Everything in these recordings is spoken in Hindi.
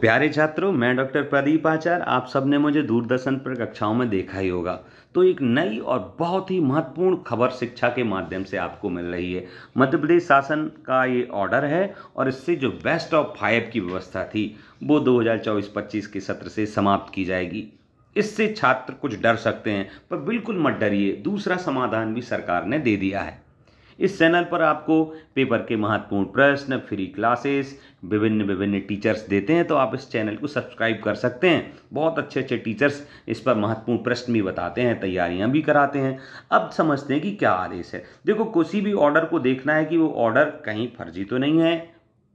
प्यारे छात्रों मैं डॉक्टर प्रदीप आचार्य आप सबने मुझे दूरदर्शन पर कक्षाओं में देखा ही होगा तो एक नई और बहुत ही महत्वपूर्ण खबर शिक्षा के माध्यम से आपको मिल रही है मध्य प्रदेश शासन का ये ऑर्डर है और इससे जो बेस्ट ऑफ फाइव की व्यवस्था थी वो 2024-25 के सत्र से समाप्त की जाएगी इससे छात्र कुछ डर सकते हैं पर बिल्कुल मत डरिए दूसरा समाधान भी सरकार ने दे दिया है इस चैनल पर आपको पेपर के महत्वपूर्ण प्रश्न फ्री क्लासेस विभिन्न विभिन्न टीचर्स देते हैं तो आप इस चैनल को सब्सक्राइब कर सकते हैं बहुत अच्छे अच्छे टीचर्स इस पर महत्वपूर्ण प्रश्न भी बताते हैं तैयारियां भी कराते हैं अब समझते हैं कि क्या आदेश है देखो किसी भी ऑर्डर को देखना है कि वो ऑर्डर कहीं फर्जी तो नहीं है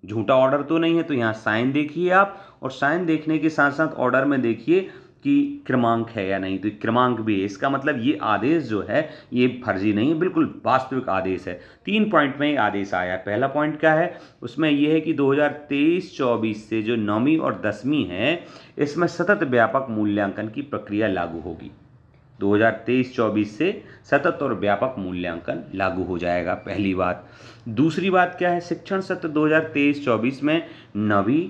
झूठा ऑर्डर तो नहीं है तो यहाँ साइन देखिए आप और साइन देखने के साथ साथ ऑर्डर में देखिए कि क्रमांक है या नहीं तो क्रमांक भी है इसका मतलब ये आदेश जो है ये फर्जी नहीं है बिल्कुल वास्तविक आदेश है तीन पॉइंट में ये आदेश आया पहला पॉइंट क्या है उसमें यह है कि 2023-24 से जो नौवीं और दसवीं है इसमें सतत व्यापक मूल्यांकन की प्रक्रिया लागू होगी 2023-24 से सतत और व्यापक मूल्यांकन लागू हो जाएगा पहली बात दूसरी बात क्या है शिक्षण सत्र दो हज़ार में नवी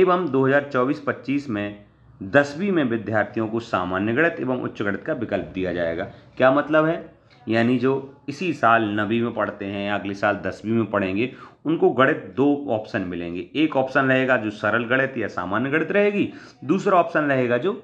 एवं 2024-25 में दसवीं में विद्यार्थियों को सामान्य गणित एवं उच्च गणित का विकल्प दिया जाएगा क्या मतलब है यानी जो इसी साल नवी में पढ़ते हैं अगले साल दसवीं में पढ़ेंगे उनको गणित दो ऑप्शन मिलेंगे एक ऑप्शन रहेगा जो सरल गणित या सामान्य गणित रहेगी दूसरा ऑप्शन रहेगा जो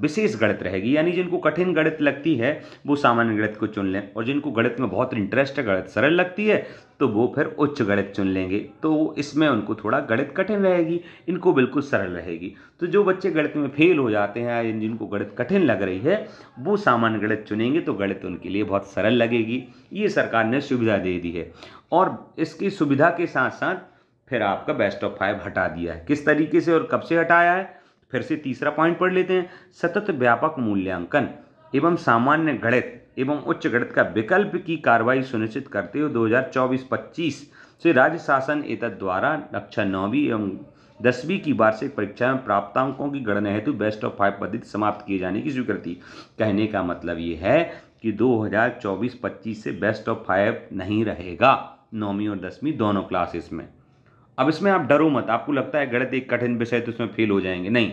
विशेष गणित रहेगी यानी जिनको कठिन गणित लगती है वो सामान्य गणित को चुन लें और जिनको गणित में बहुत इंटरेस्ट है गणित सरल लगती है तो वो फिर उच्च गणित चुन लेंगे तो इसमें उनको थोड़ा गणित कठिन रहेगी इनको बिल्कुल सरल रहेगी तो जो बच्चे गणित में फेल हो जाते हैं या जिनको गणित कठिन लग रही है वो सामान्य गणित चुनेंगे तो गणित उनके लिए बहुत सरल लगेगी ये सरकार ने सुविधा दे दी है और इसकी सुविधा के साथ साथ फिर आपका बेस्ट ऑफ फाइव हटा दिया है किस तरीके से और कब से हटाया है फिर से तीसरा पॉइंट पढ़ लेते हैं सतत व्यापक मूल्यांकन एवं सामान्य गणित एवं उच्च गणित का विकल्प की कार्रवाई सुनिश्चित करते हुए 2024-25 से राज्य शासन एतद द्वारा कक्षा नौवीं एवं दसवीं की वार्षिक परीक्षा में प्राप्तांकों की गणना हेतु बेस्ट ऑफ फाइव पद्धति समाप्त किए जाने की स्वीकृति कहने का मतलब ये है कि 2024-25 से बेस्ट ऑफ फाइव नहीं रहेगा नौवीं और दसवीं दोनों क्लासेस में अब इसमें आप डरो मत आपको लगता है गणित एक कठिन विषय तो उसमें फेल हो जाएंगे नहीं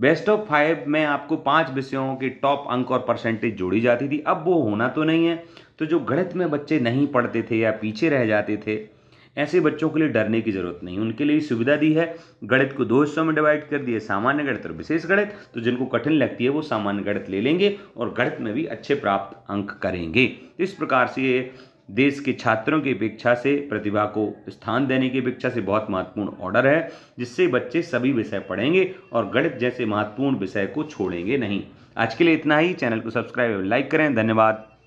बेस्ट ऑफ फाइव में आपको पांच विषयों के टॉप अंक और परसेंटेज जोड़ी जाती थी अब वो होना तो नहीं है तो जो गणित में बच्चे नहीं पढ़ते थे या पीछे रह जाते थे ऐसे बच्चों के लिए डरने की जरूरत नहीं उनके लिए सुविधा दी है गणित को दो हिस्सों में डिवाइड कर दिए सामान्य गणित और विशेष गणित तो जिनको कठिन लगती है वो सामान्य गणित ले लेंगे और गणित में भी अच्छे प्राप्त अंक करेंगे इस प्रकार से ये देश के छात्रों की अपेक्षा से प्रतिभा को स्थान देने की अपेक्षा से बहुत महत्वपूर्ण ऑर्डर है जिससे बच्चे सभी विषय पढ़ेंगे और गणित जैसे महत्वपूर्ण विषय को छोड़ेंगे नहीं आज के लिए इतना ही चैनल को सब्सक्राइब लाइक करें धन्यवाद